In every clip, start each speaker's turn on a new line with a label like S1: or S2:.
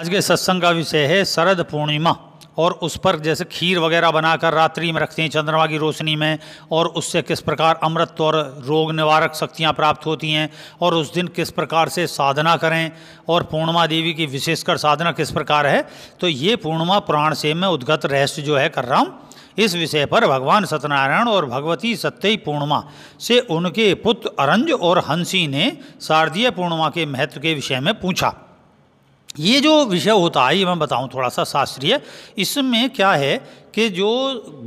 S1: आज के सत्संग का विषय है शरद पूर्णिमा और उस पर जैसे खीर वगैरह बनाकर रात्रि में रखते हैं चंद्रमा की रोशनी में और उससे किस प्रकार अमृत और रोग निवारक शक्तियाँ प्राप्त होती हैं और उस दिन किस प्रकार से साधना करें और पूर्णिमा देवी की विशेषकर साधना किस प्रकार है तो ये पूर्णिमा पुराण से मैं उद्गत रहस्य जो है कर रहा हूँ इस विषय पर भगवान सत्यनारायण और भगवती सत्यई पूर्णिमा से उनके पुत्र अरंज और हंसी ने शारदीय पूर्णिमा के महत्व के विषय में पूछा ये जो विषय होता है ये मैं बताऊँ थोड़ा सा शास्त्रीय इसमें क्या है कि जो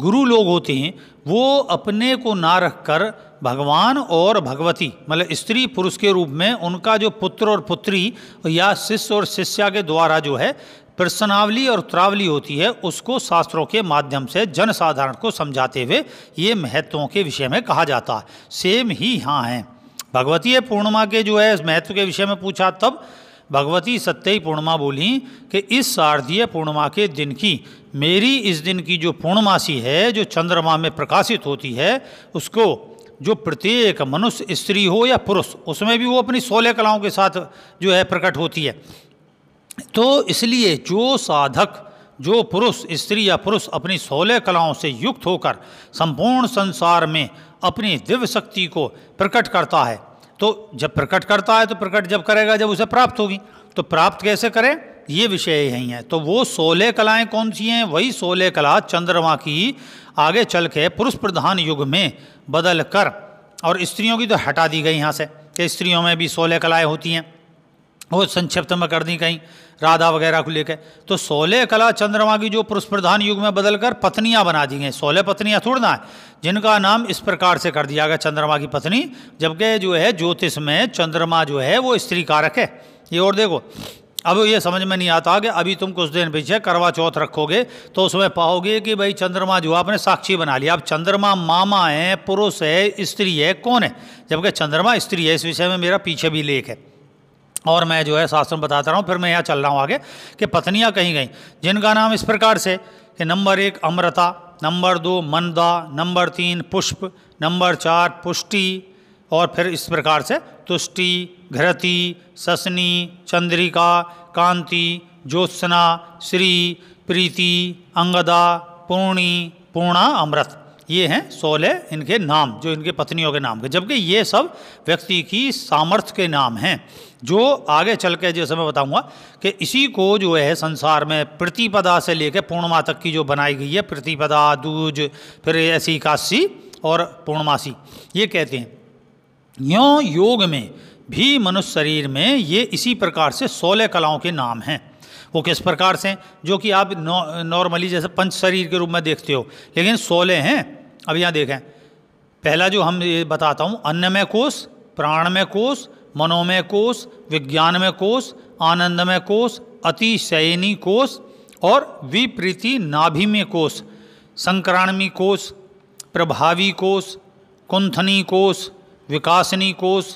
S1: गुरु लोग होते हैं वो अपने को ना रखकर भगवान और भगवती मतलब स्त्री पुरुष के रूप में उनका जो पुत्र और पुत्री या शिष्य और शिष्या के द्वारा जो है प्रश्नावली और उत्तरावली होती है उसको शास्त्रों के माध्यम से जनसाधारण को समझाते हुए ये महत्वों के विषय में कहा जाता है सेम ही यहाँ हैं भगवती पूर्णिमा के जो है महत्व के विषय में पूछा तब भगवती सत्य पूर्णिमा बोली कि इस शारदीय पूर्णिमा के दिन की मेरी इस दिन की जो पूर्णमासी है जो चंद्रमा में प्रकाशित होती है उसको जो प्रत्येक मनुष्य स्त्री हो या पुरुष उसमें भी वो अपनी सोलह कलाओं के साथ जो है प्रकट होती है तो इसलिए जो साधक जो पुरुष स्त्री या पुरुष अपनी सोलह कलाओं से युक्त होकर संपूर्ण संसार में अपनी दिव्य शक्ति को प्रकट करता है तो जब प्रकट करता है तो प्रकट जब करेगा जब उसे प्राप्त होगी तो प्राप्त कैसे करें ये विषय यही है तो वो सोलह कलाएं कौन सी हैं वही सोलह कला चंद्रमा की आगे चल के पुरुष प्रधान युग में बदल कर और स्त्रियों की तो हटा दी गई यहाँ से कि स्त्रियों में भी सोलह कलाएँ होती हैं वो संक्षिप्त में कर दी गई राधा वगैरह को लेकर तो सोलह कला चंद्रमा की जो पुरुष प्रधान युग में बदलकर पत्नियां बना दी गई सोलह पत्नियां थोड़ना है जिनका नाम इस प्रकार से कर दिया गया चंद्रमा की पत्नी जबकि जो है ज्योतिष में चंद्रमा जो है वो स्त्री कारक है ये और देखो अब ये समझ में नहीं आता कि अभी तुम कुछ दिन पीछे करवा चौथ रखोगे तो उसमें पाओगे कि भाई चंद्रमा जो आपने साक्षी बना लिया अब चंद्रमा मामा है पुरुष है स्त्री है कौन है जबकि चंद्रमा स्त्री है इस विषय में मेरा पीछे भी लेख है और मैं जो है शास्त्र में बताता रहा हूँ फिर मैं यहाँ चल रहा हूँ आगे कि पत्नियाँ कहीं गई जिनका नाम इस प्रकार से कि नंबर एक अमृता नंबर दो मंदा नंबर तीन पुष्प नंबर चार पुष्टि और फिर इस प्रकार से तुष्टि घृति ससनी चंद्रिका कांति ज्योत्सना श्री प्रीति अंगदा पूर्णी पूर्णा अमृत ये हैं सोलह इनके नाम जो इनके पत्नियों के नाम के जबकि ये सब व्यक्ति की सामर्थ्य के नाम हैं जो आगे चल के जैसे मैं बताऊंगा कि इसी को जो है संसार में प्रतिपदा से लेकर पूर्णमा तक की जो बनाई गई है प्रतिपदा दूज फिर ऐसी काशी और पूर्णमासी ये कहते हैं यों योग में भी मनुष्य शरीर में ये इसी प्रकार से सोलह कलाओं के नाम हैं वो किस प्रकार से जो कि आप नॉर्मली नौ, जैसे पंच शरीर के रूप में देखते हो लेकिन सोलह हैं अब यहाँ देखें पहला जो हम ये बताता हूँ अन्नमय कोष प्राणमय कोष मनोमय कोष विज्ञानमय कोष आनंदमय कोष अतिशयनी कोष और विपरीति नाभिमय कोष संक्रामी कोष प्रभावी कोष कुंथनी कोष विकासनी कोष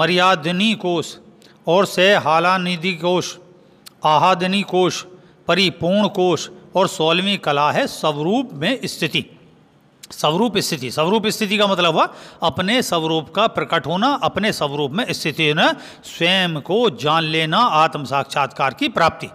S1: मर्यादनी कोष और सहालानिधि कोष आहादनी कोष परिपूर्ण कोष और सोलहवीं कला है स्वरूप में स्थिति स्वरूप स्थिति स्वरूप स्थिति का मतलब हुआ अपने स्वरूप का प्रकट होना अपने स्वरूप में स्थिति न स्वयं को जान लेना आत्म साक्षात्कार की प्राप्ति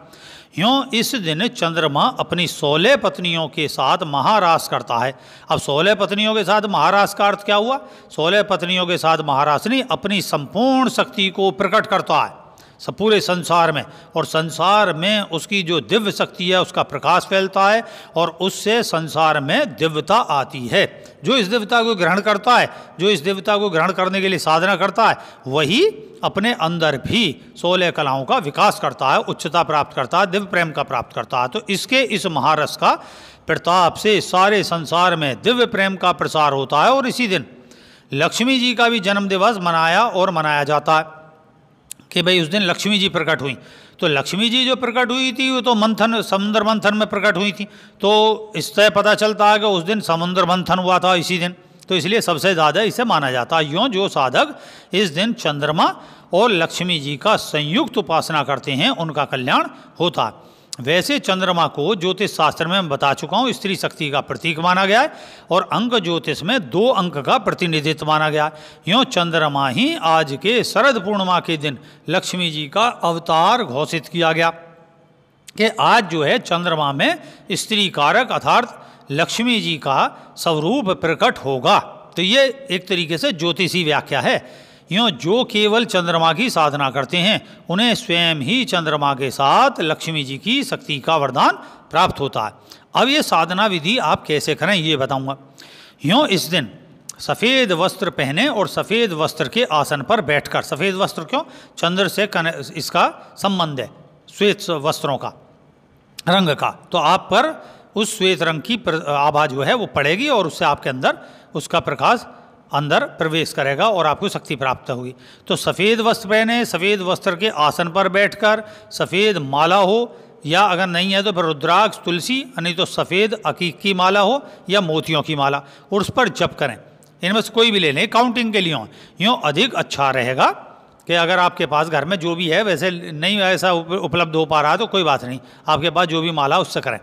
S1: यों इस दिन चंद्रमा अपनी सोलह पत्नियों के साथ महारास करता है अब सोलह पत्नियों के साथ महारास का अर्थ क्या हुआ सोलह पत्नियों के साथ महारासनी अपनी संपूर्ण शक्ति को प्रकट करता है सब पूरे संसार में और संसार में उसकी जो दिव्य शक्ति है उसका प्रकाश फैलता है और उससे संसार में दिव्यता आती है जो इस दिव्यता को ग्रहण करता है जो इस दिव्यता को ग्रहण करने के लिए साधना करता है वही अपने अंदर भी सोलह कलाओं का विकास करता है उच्चता प्राप्त करता है दिव्य प्रेम का प्राप्त करता है तो इसके इस महारस का प्रताप से सारे संसार में दिव्य प्रेम का प्रसार होता है और इसी दिन लक्ष्मी जी का भी जन्म दिवस मनाया और मनाया जाता है कि भाई उस दिन लक्ष्मी जी प्रकट हुई तो लक्ष्मी जी जो प्रकट हुई थी वो तो मंथन समुद्र मंथन में प्रकट हुई थी तो इससे पता चलता है कि उस दिन समुद्र मंथन हुआ था इसी दिन तो इसलिए सबसे ज़्यादा इसे माना जाता है यों जो साधक इस दिन चंद्रमा और लक्ष्मी जी का संयुक्त उपासना करते हैं उनका कल्याण होता है वैसे चंद्रमा को ज्योतिष शास्त्र में बता चुका हूँ स्त्री शक्ति का प्रतीक माना गया है और अंक ज्योतिष में दो अंक का प्रतिनिधित्व माना गया है चंद्रमा ही आज के शरद पूर्णिमा के दिन लक्ष्मी जी का अवतार घोषित किया गया कि आज जो है चंद्रमा में स्त्री कारक अर्थात लक्ष्मी जी का स्वरूप प्रकट होगा तो ये एक तरीके से ज्योतिषी व्याख्या है यो जो केवल चंद्रमा की साधना करते हैं उन्हें स्वयं ही चंद्रमा के साथ लक्ष्मी जी की शक्ति का वरदान प्राप्त होता है अब ये साधना विधि आप कैसे करें ये बताऊंगा यो इस दिन सफ़ेद वस्त्र पहने और सफ़ेद वस्त्र के आसन पर बैठकर सफ़ेद वस्त्र क्यों चंद्र से कने इसका संबंध है श्वेत वस्त्रों का रंग का तो आप पर उस श्वेत रंग की आभा जो है वो पड़ेगी और उससे आपके अंदर उसका प्रकाश अंदर प्रवेश करेगा और आपको शक्ति प्राप्त होगी तो सफ़ेद वस्त्र पहने सफ़ेद वस्त्र के आसन पर बैठकर सफ़ेद माला हो या अगर नहीं है तो फिर रुद्राक्ष तुलसी नहीं तो सफ़ेद अकीक की माला हो या मोतियों की माला और उस पर जप करें इनमें से कोई भी ले लें काउंटिंग के लिए यूँ अधिक अच्छा रहेगा कि अगर आपके पास घर में जो भी है वैसे नहीं ऐसा उपलब्ध हो पा रहा तो कोई बात नहीं आपके पास जो भी माला उससे करें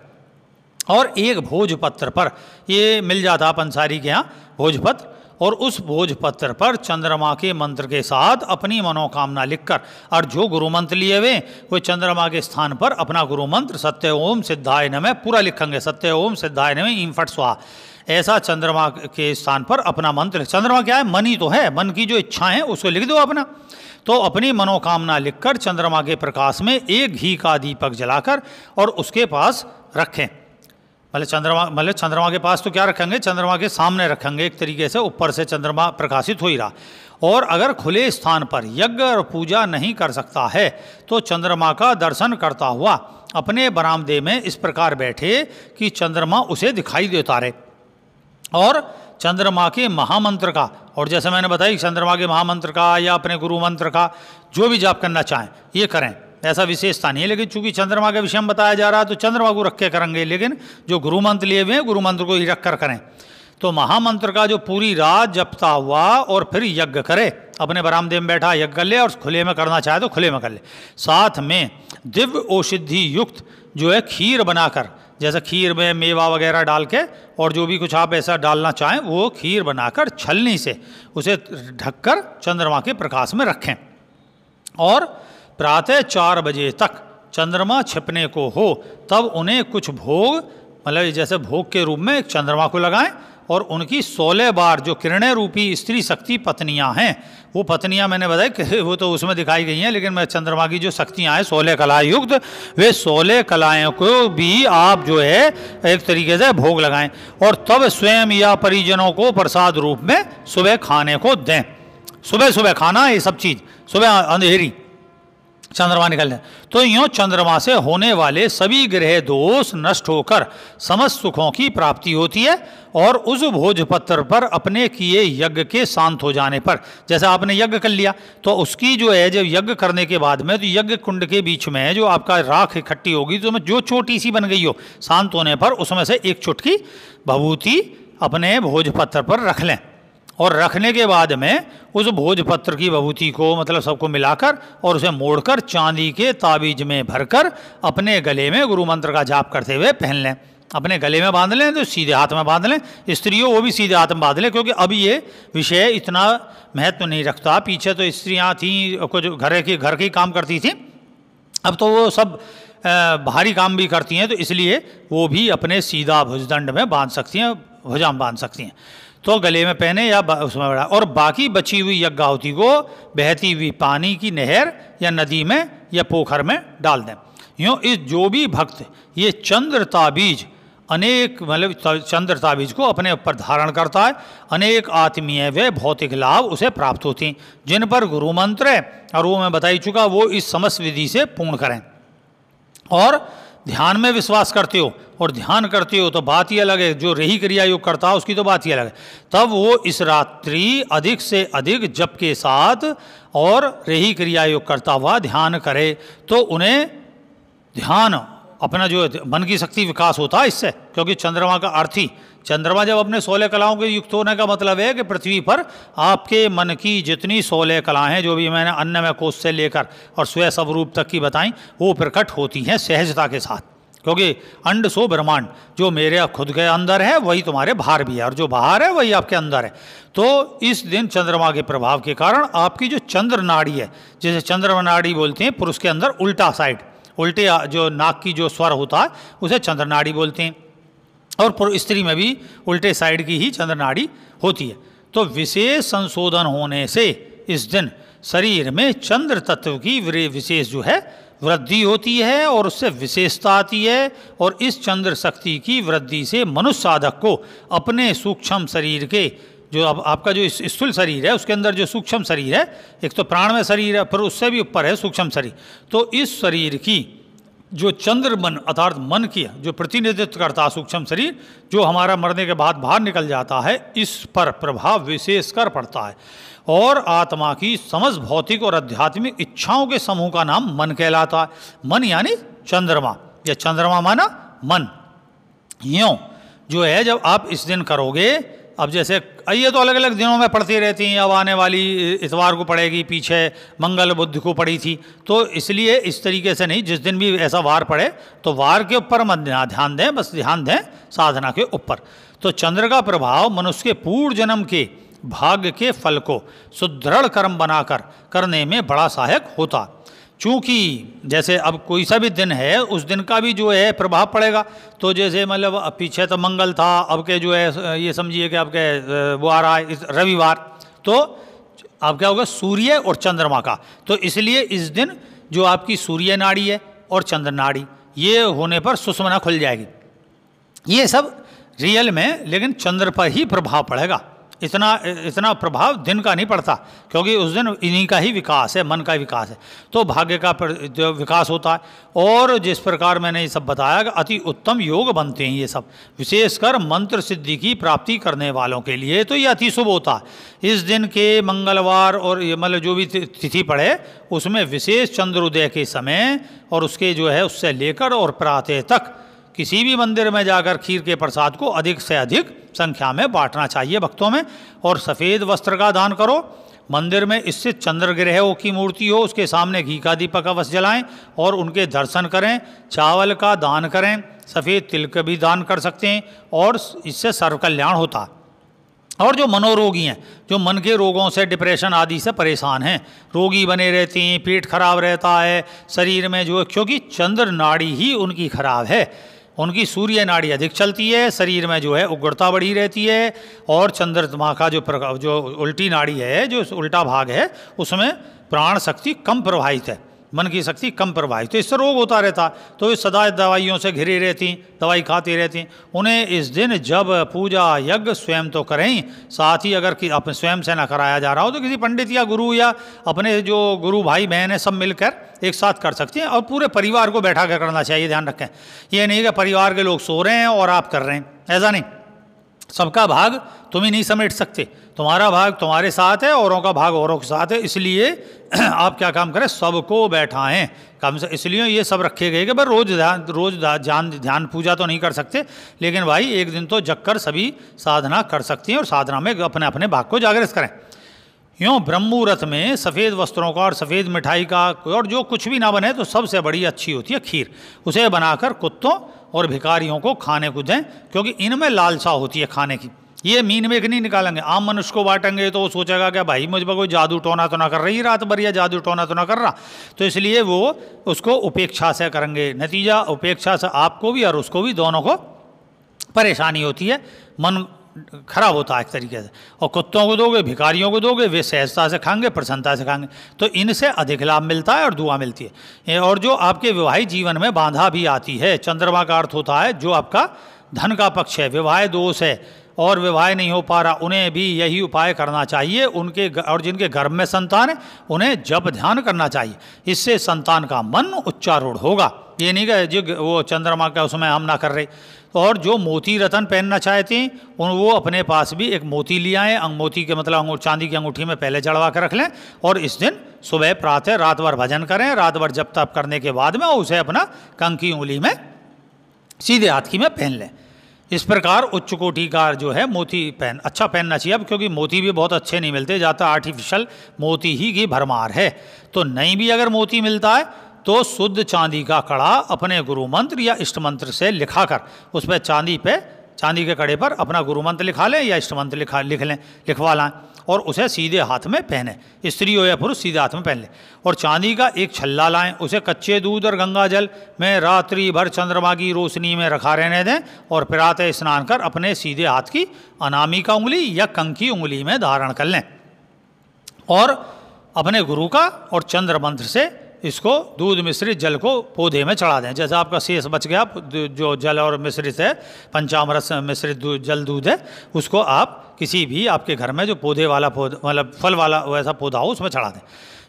S1: और एक भोजपत्र पर ये मिल जाता पंसारी के यहाँ भोजपत्र और उस भोजपत्र पर चंद्रमा के मंत्र के साथ अपनी मनोकामना लिखकर और जो गुरु मंत्र लिए हुए वे चंद्रमा के स्थान पर अपना गुरु मंत्र सत्य ओम सिद्धाय नमे पूरा लिखेंगे सत्य ओम सिद्धाय नमे ईम फट स्वाहा ऐसा चंद्रमा के स्थान पर अपना मंत्र चंद्रमा क्या है मन ही तो है मन की जो इच्छा है उसको लिख दो अपना तो अपनी मनोकामना लिखकर चंद्रमा के प्रकाश में एक घी का दीपक जलाकर और उसके पास रखें मतलब चंद्रमा मतलब चंद्रमा के पास तो क्या रखेंगे चंद्रमा के सामने रखेंगे एक तरीके से ऊपर से चंद्रमा प्रकाशित हो ही रहा और अगर खुले स्थान पर यज्ञ और पूजा नहीं कर सकता है तो चंद्रमा का दर्शन करता हुआ अपने बरामदे में इस प्रकार बैठे कि चंद्रमा उसे दिखाई देता रहे और चंद्रमा के महामंत्र का और जैसे मैंने बताया चंद्रमा के महामंत्र का या अपने गुरु मंत्र का जो भी जाप करना चाहें ये करें ऐसा विशेषता नहीं है लेकिन चूंकि चंद्रमा के विषय में बताया जा रहा है तो चंद्रमा को रख के करेंगे लेकिन जो गुरु मंत्र लिए हुए हैं गुरु मंत्र को ही रख कर करें तो महामंत्र का जो पूरी रात जपता हुआ और फिर यज्ञ करे अपने बरामदे में बैठा यज्ञ कर ले और खुले में करना चाहे तो खुले में कर ले साथ में दिव्य औषधि युक्त जो है खीर बनाकर जैसे खीर में मेवा वगैरह डाल के और जो भी कुछ आप ऐसा डालना चाहें वो खीर बनाकर छलनी से उसे ढककर चंद्रमा के प्रकाश में रखें और प्रातः चार बजे तक चंद्रमा छिपने को हो तब उन्हें कुछ भोग मतलब जैसे भोग के रूप में चंद्रमा को लगाएं और उनकी सोलह बार जो किरणें रूपी स्त्री शक्ति पत्नियां हैं वो पत्नियां मैंने बताई कि वो तो उसमें दिखाई गई हैं लेकिन मैं चंद्रमा की जो शक्तियां हैं सोलह कला युक्त वे सोलह कलाएं को भी आप जो है एक तरीके से भोग लगाएं और तब स्वयं या परिजनों को प्रसाद रूप में सुबह खाने को दें सुबह सुबह खाना ये सब चीज़ सुबह अंधेरी चंद्रमा निकल जाए तो यूँ चंद्रमा से होने वाले सभी ग्रह दोष नष्ट होकर समस्त सुखों की प्राप्ति होती है और उस भोजपत्र पर अपने किए यज्ञ के शांत हो जाने पर जैसे आपने यज्ञ कर लिया तो उसकी जो है जब यज्ञ करने के बाद में तो यज्ञ कुंड के बीच में जो आपका राख इकट्ठी होगी तो जो छोटी सी बन गई हो शांत होने पर उसमें से एक चुटकी भभूति अपने भोजपत्र पर रख लें और रखने के बाद में उस भोजपत्र की भभूति को मतलब सबको मिलाकर और उसे मोड़कर चांदी के ताबीज में भरकर अपने गले में गुरु मंत्र का जाप करते हुए पहन लें अपने गले में बांध लें तो सीधे हाथ में बांध लें स्त्रियों वो भी सीधे हाथ में बांध लें क्योंकि अब ये विषय इतना महत्व तो नहीं रखता पीछे तो स्त्रियाँ थीं कुछ घर के घर के काम करती थीं अब तो वो सब भारी काम भी करती हैं तो इसलिए वो भी अपने सीधा भुजदंड में बांध सकती हैं भुजाम बांध सकती हैं तो गले में पहने या उसमें बढ़ा और बाकी बची हुई यज्ञावती को बहती हुई पानी की नहर या नदी में या पोखर में डाल दें यूँ इस जो भी भक्त ये चंद्र ताबीज अनेक मतलब चंद्र ताबीज को अपने ऊपर धारण करता है अनेक आत्मीय वे भौतिक लाभ उसे प्राप्त होती हैं जिन पर गुरु मंत्र है और वो मैं बताई चुका वो इस समस्त विधि से पूर्ण करें और ध्यान में विश्वास करते हो और ध्यान करते हो तो बात ही अलग है जो रही क्रिया योग करता है उसकी तो बात ही अलग है तब वो इस रात्रि अधिक से अधिक जप के साथ और रही क्रिया योग करता हुआ ध्यान करे तो उन्हें ध्यान अपना जो मन की शक्ति विकास होता है इससे क्योंकि चंद्रमा का अर्थी चंद्रमा जब अपने सोलह कलाओं के युक्त होने का मतलब है कि पृथ्वी पर आपके मन की जितनी सोलह कलाएं हैं जो भी मैंने अन्य में कोष से लेकर और स्वय स्वरूप तक की बताई वो प्रकट होती हैं सहजता के साथ क्योंकि अंड सो ब्रह्मांड जो मेरे खुद के अंदर है वही तुम्हारे बाहर भी है और जो बाहर है वही आपके अंदर है तो इस दिन चंद्रमा के प्रभाव के कारण आपकी जो चंद्र नाड़ी है जिसे चंद्र नाड़ी बोलते हैं पुरुष के अंदर उल्टा साइड उल्टे जो नाक की जो स्वर होता है उसे चंद्रनाड़ी बोलते हैं और स्त्री में भी उल्टे साइड की ही चंद्रनाड़ी होती है तो विशेष संशोधन होने से इस दिन शरीर में चंद्र तत्व की विशेष जो है वृद्धि होती है और उससे विशेषता आती है और इस चंद्र शक्ति की वृद्धि से मनुष्य साधक को अपने सूक्ष्म शरीर के जो आप, आपका जो स्थूल शरीर है उसके अंदर जो सूक्ष्म शरीर है एक तो प्राण में शरीर है फिर उससे भी ऊपर है सूक्ष्म शरीर तो इस शरीर की जो चंद्र मन अर्थात मन की जो प्रतिनिधित्व करता सूक्ष्म शरीर जो हमारा मरने के बाद बाहर निकल जाता है इस पर प्रभाव विशेष कर पड़ता है और आत्मा की समस्त भौतिक और आध्यात्मिक इच्छाओं के समूह का नाम मन कहलाता है मन यानी चंद्रमा या चंद्रमा माना मन यों जो है जब आप इस दिन करोगे अब जैसे ये तो अलग अलग दिनों में पढ़ती रहती हैं अब आने वाली इतवार को पड़ेगी पीछे मंगल बुद्ध को पड़ी थी तो इसलिए इस तरीके से नहीं जिस दिन भी ऐसा वार पड़े तो वार के ऊपर मत ध्यान दें बस ध्यान दें साधना के ऊपर तो चंद्र का प्रभाव मनुष्य के पूर्व जन्म के भाग्य के फल को सुदृढ़ कर्म बनाकर करने में बड़ा सहायक होता चूँकि जैसे अब कोई सा भी दिन है उस दिन का भी जो है प्रभाव पड़ेगा तो जैसे मतलब पीछे तो मंगल था अब के जो है ये समझिए कि आपके वो आ रहा है रविवार तो अब क्या होगा सूर्य और चंद्रमा का तो इसलिए इस दिन जो आपकी सूर्य नाड़ी है और चंद्र नाड़ी ये होने पर सुषमना खुल जाएगी ये सब रियल में लेकिन चंद्र पर ही प्रभाव पड़ेगा इतना इतना प्रभाव दिन का नहीं पड़ता क्योंकि उस दिन इन्हीं का ही विकास है मन का ही विकास है तो भाग्य का जो विकास होता है और जिस प्रकार मैंने ये सब बताया कि अति उत्तम योग बनते हैं ये सब विशेषकर मंत्र सिद्धि की प्राप्ति करने वालों के लिए तो ये अति शुभ होता है इस दिन के मंगलवार और ये मतलब जो भी तिथि पड़े उसमें विशेष चंद्रोदय के समय और उसके जो है उससे लेकर और प्रातः तक किसी भी मंदिर में जाकर खीर के प्रसाद को अधिक से अधिक संख्या में बांटना चाहिए भक्तों में और सफ़ेद वस्त्र का दान करो मंदिर में इससे चंद्र ग्रहों की मूर्ति हो उसके सामने घी का दीपक अवश्य जलाएं और उनके दर्शन करें चावल का दान करें सफ़ेद तिल का भी दान कर सकते हैं और इससे सर्वकल्याण होता और जो मनोरोगी हैं जो मन के रोगों से डिप्रेशन आदि से परेशान हैं रोगी बने रहते हैं पेट खराब रहता है शरीर में जो क्योंकि चंद्र नाड़ी ही उनकी खराब है उनकी सूर्य नाड़ी अधिक चलती है शरीर में जो है उग्रता बढ़ी रहती है और चंद्रमा का जो जो उल्टी नाड़ी है जो उल्टा भाग है उसमें प्राण शक्ति कम प्रभावित है मन की शक्ति कम प्रभावित तो इससे रोग होता रहता तो वे सदा दवाइयों से घिरी रहती दवाई खाती रहती उन्हें इस दिन जब पूजा यज्ञ स्वयं तो करें साथ ही अगर कि अपने स्वयं से ना कराया जा रहा हो तो किसी पंडित या गुरु या अपने जो गुरु भाई बहन है सब मिलकर एक साथ कर सकते हैं और पूरे परिवार को बैठा कर करना चाहिए ध्यान रखें ये नहीं कि परिवार के लोग सो रहे हैं और आप कर रहे हैं ऐसा नहीं सबका भाग तुम ही नहीं समेट सकते तुम्हारा भाग तुम्हारे साथ है औरों का भाग औरों के साथ है इसलिए आप क्या काम करें सबको बैठाएं कम से इसलिए ये सब रखे गए कि भाई रोज ध्यान रोज ध्यान ध्यान पूजा तो नहीं कर सकते लेकिन भाई एक दिन तो जग कर सभी साधना कर सकती हैं और साधना में अपने अपने भाग को जागृत करें यूँ ब्रह्मूरथ में सफ़ेद वस्त्रों का और सफ़ेद मिठाई का और जो कुछ भी ना बने तो सबसे बड़ी अच्छी होती है खीर उसे बनाकर कुत्तों और भिखारियों को खाने को दें क्योंकि इनमें लालसा होती है खाने की ये मीन में नहीं निकालेंगे आम मनुष्य को बांटेंगे तो वो सोचेगा क्या भाई मुझ पर कोई जादू टोना तो ना कर रही रात भर या जादू टोना तो ना कर रहा तो इसलिए वो उसको उपेक्षा से करेंगे नतीजा उपेक्षा से आपको भी और उसको भी दोनों को परेशानी होती है मन खराब होता है एक तरीके से और कुत्तों को दोगे भिखारियों को दोगे वे सहजता से खाएंगे प्रसन्नता से खाएंगे तो इनसे अधिक लाभ मिलता है और दुआ मिलती है और जो आपके विवाहित जीवन में बांधा भी आती है चंद्रमा का अर्थ होता है जो आपका धन का पक्ष है विवाह दोष है और विवाह नहीं हो पा रहा उन्हें भी यही उपाय करना चाहिए उनके और जिनके गर्भ में संतान है उन्हें जब ध्यान करना चाहिए इससे संतान का मन उच्चारूढ़ होगा ये नहीं कह जो वो चंद्रमा का उसमें हम ना कर रहे और जो मोती रतन पहनना चाहते हैं उन वो अपने पास भी एक मोती ले आएँ मोती के मतलब अंगूठ चांदी की अंगूठी में पहले चढ़वा कर रख लें और इस दिन सुबह प्रातः रात भर भजन करें रात भर जब तप करने के बाद में उसे अपना कंकी उंगली में सीधे हाथ की में पहन लें इस प्रकार उच्च कोटि का जो है मोती पहन अच्छा पहनना चाहिए अब क्योंकि मोती भी बहुत अच्छे नहीं मिलते ज़्यादा आर्टिफिशियल मोती ही की भरमार है तो नहीं भी अगर मोती मिलता है तो शुद्ध चांदी का कड़ा अपने गुरु मंत्र या इष्ट मंत्र से लिखा कर उस पर चांदी पे चांदी के कड़े पर अपना गुरु मंत्र लिखा लें या इष्ट मंत्र लिखा लिख लें लिखवा लाएँ और उसे सीधे हाथ में पहने स्त्री हो या पुरुष सीधे हाथ में पहन ले और चांदी का एक छल्ला लाएं उसे कच्चे दूध और गंगा जल में रात्रि भर चंद्रमा की रोशनी में रखा रहने दें और फिर प्रातः स्नान कर अपने सीधे हाथ की अनामी का उंगली या कंकी उंगली में धारण कर लें और अपने गुरु का और चंद्र मंत्र से इसको दूध मिश्रित जल को पौधे में चढ़ा दें जैसे आपका शेष बच गया जो जल और मिश्रित है पंचामृत मिश्रित दूध, जल दूध है उसको आप किसी भी आपके घर में जो पौधे वाला पौधा मतलब फल वाला वैसा पौधा हो उसमें चढ़ा दें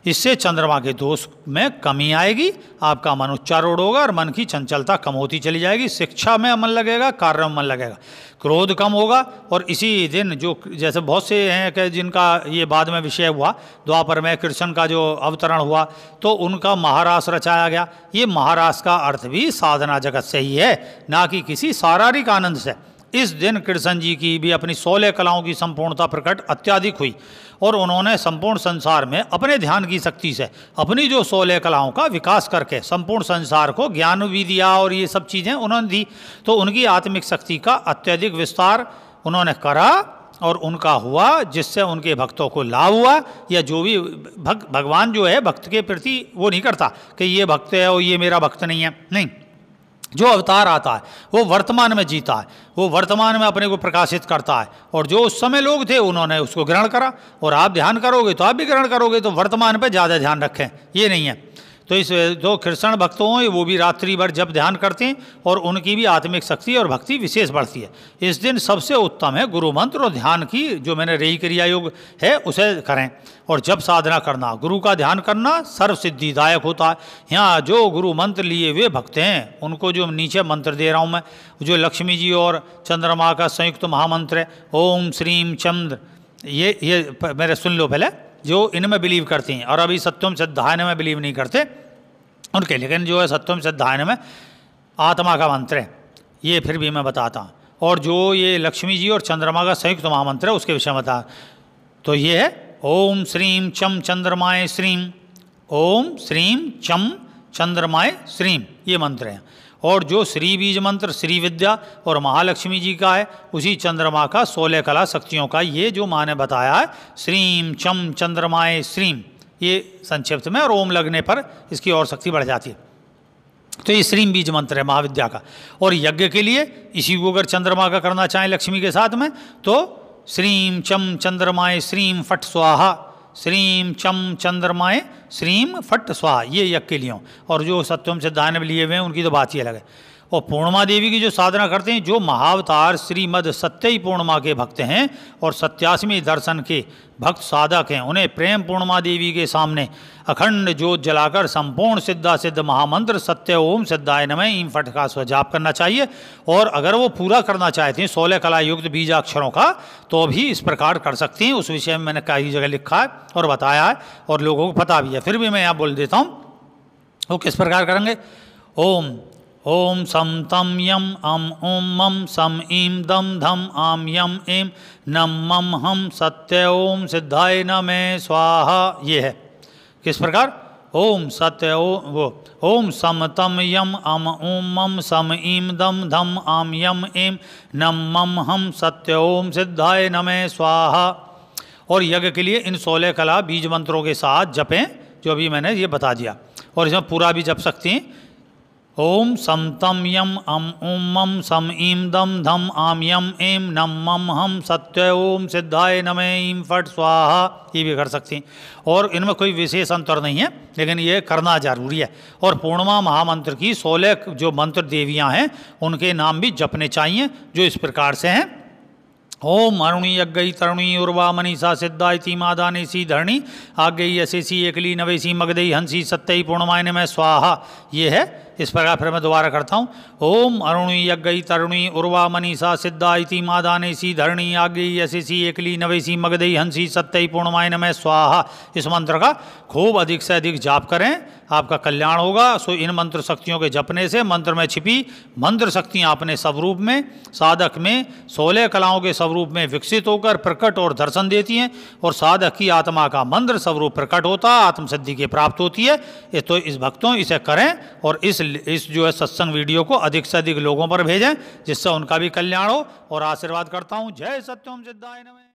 S1: इससे चंद्रमा के दोष में कमी आएगी आपका मन उच्चारूढ़ होगा और मन की चंचलता कम होती चली जाएगी शिक्षा में मन लगेगा कार्य में मन लगेगा क्रोध कम होगा और इसी दिन जो जैसे बहुत से हैं कि जिनका ये बाद में विषय हुआ द्वापर में कृष्ण का जो अवतरण हुआ तो उनका महारास रचाया गया ये महारास का अर्थ भी साधना जगत से ही है ना कि किसी शारीरिक आनंद से इस दिन कृष्ण जी की भी अपनी सोलह कलाओं की संपूर्णता प्रकट अत्याधिक हुई और उन्होंने संपूर्ण संसार में अपने ध्यान की शक्ति से अपनी जो सोलह कलाओं का विकास करके संपूर्ण संसार को ज्ञान भी दिया और ये सब चीज़ें उन्होंने दी तो उनकी आत्मिक शक्ति का अत्यधिक विस्तार उन्होंने करा और उनका हुआ जिससे उनके भक्तों को लाभ हुआ या जो भी भग, भगवान जो है भक्त के प्रति वो नहीं करता कि ये भक्त है और ये मेरा भक्त नहीं है नहीं जो अवतार आता है वो वर्तमान में जीता है वो वर्तमान में अपने को प्रकाशित करता है और जो उस समय लोग थे उन्होंने उसको ग्रहण करा और आप ध्यान करोगे तो आप भी ग्रहण करोगे तो वर्तमान पर ज़्यादा ध्यान रखें ये नहीं है तो इस जो कृष्ण भक्त हों वो भी रात्रि भर जब ध्यान करते हैं और उनकी भी आत्मिक शक्ति और भक्ति विशेष बढ़ती है इस दिन सबसे उत्तम है गुरु मंत्र और ध्यान की जो मैंने रही क्रिया योग है उसे करें और जब साधना करना गुरु का ध्यान करना सर्व सिद्धिदायक होता है यहाँ जो गुरु मंत्र लिए हुए भक्त हैं उनको जो नीचे मंत्र दे रहा हूँ मैं जो लक्ष्मी जी और चंद्रमा का संयुक्त महामंत्र है ओम श्रीम चंद्र ये ये मेरे सुन लो पहले जो इनमें बिलीव करती हैं और अभी सत्यम सिद्धायन में बिलीव नहीं करते उनके लेकिन जो है सत्यम सिद्धायन में आत्मा का मंत्र है ये फिर भी मैं बताता हूँ और जो ये लक्ष्मी जी और चंद्रमा का संयुक्त महामंत्र है उसके विषय में बता तो ये है ओम श्रीम चम चंद्रमाए श्रीम ओम श्रीम चम चंद्रमाए श्रीम ये मंत्र है और जो श्री बीज मंत्र श्री विद्या और महालक्ष्मी जी का है उसी चंद्रमा का सोलह कला शक्तियों का ये जो माँ ने बताया है श्रीम चम चंद्रमाए श्रीम ये संक्षिप्त में और ओम लगने पर इसकी और शक्ति बढ़ जाती है तो ये श्रीम बीज मंत्र है महाविद्या का और यज्ञ के लिए इसी को अगर चंद्रमा का करना चाहें लक्ष्मी के साथ में तो श्रीम चम चंद्रमाए श्रीम फट स्वाहा श्रीम चम चंद्रमाए श्रीम फट स्वा ये यज्ञ के लिए और जो सत्यम सिद्धांत लिए हुए हैं उनकी तो बात ही अलग है और पूर्णमा देवी की जो साधना करते हैं जो महावतार श्रीमद सत्यई पूर्णिमा के भक्त हैं और सत्यासमी दर्शन के भक्त साधक हैं उन्हें प्रेम पूर्णिमा देवी के सामने अखंड जोत जलाकर संपूर्ण सिद्धा सिद्ध महामंत्र सत्य ओम सिद्धाय नमय ईम फट का स्वजाप करना चाहिए और अगर वो पूरा करना चाहते हैं सोलह कला युक्त बीजाक्षरों का तो भी इस प्रकार कर सकते हैं उस विषय में मैंने कई जगह लिखा है और बताया है और लोगों को पता भी है फिर भी मैं यहाँ बोल देता हूँ वो किस प्रकार करेंगे ओम ओम सम तम यम अम अं ओम मम सम ईं दम धम आम यम ईं नम मम हम सत्य ओम सिद्धाय नमे स्वाहा ये है किस प्रकार ओम सत्य ओ वो ओम सम तम यम अम अं ओम मम सम ईम दम धम आम यम ईम नम मम हम सत्य ओम सिद्धाय नमे स्वाहा और यज्ञ के लिए इन सोलह कला बीज मंत्रों के साथ जपें जो अभी मैंने ये बता दिया और इसमें पूरा भी जप सकती हैं ओम सम तम यम अम अं उम मम सम ईम दम धम आम यम ऐम नम मम हम सत्य ओम सिद्धाय नमे ईम फट स्वाहा ये भी कर सकती हैं और इनमें कोई विशेष अंतर नहीं है लेकिन ये करना जरूरी है और पूर्णिमा महामंत्र की सोलह जो मंत्र देवियाँ हैं उनके नाम भी जपने चाहिए जो इस प्रकार से हैं ओम अरुणी अग्गई तरुणी उर्वा मनीषा सिद्धा इति मादानी सी धरणी आग्गई यशेषी एकली नवेसी मगदई हंसी सत्यई पूर्णमाय में स्वाहा ये है इस प्रकार फिर मैं दोबारा करता हूँ ओम अरुणी यज्ञई तरुणी उर्वा मनीषा सिद्धा इति मादाने सी धरणी आगई सी एकली नवेसी मगदई हंसी सत्यई पूर्णमाय नमय स्वाहा इस मंत्र का खूब अधिक से अधिक जाप करें आपका कल्याण होगा सो इन मंत्र शक्तियों के जपने से मंत्र में छिपी मंत्र शक्तियाँ अपने स्वरूप में साधक में सोलह कलाओं के स्वरूप में विकसित होकर प्रकट और दर्शन देती हैं और साधक की आत्मा का मंत्र स्वरूप प्रकट होता आत्मसिद्धि की प्राप्त होती है तो इस भक्तों इसे करें और इसलिए इस जो है सत्संग वीडियो को अधिक से अधिक लोगों पर भेजें जिससे उनका भी कल्याण हो और आशीर्वाद करता हूँ जय सत्यम सिद्धाय नमः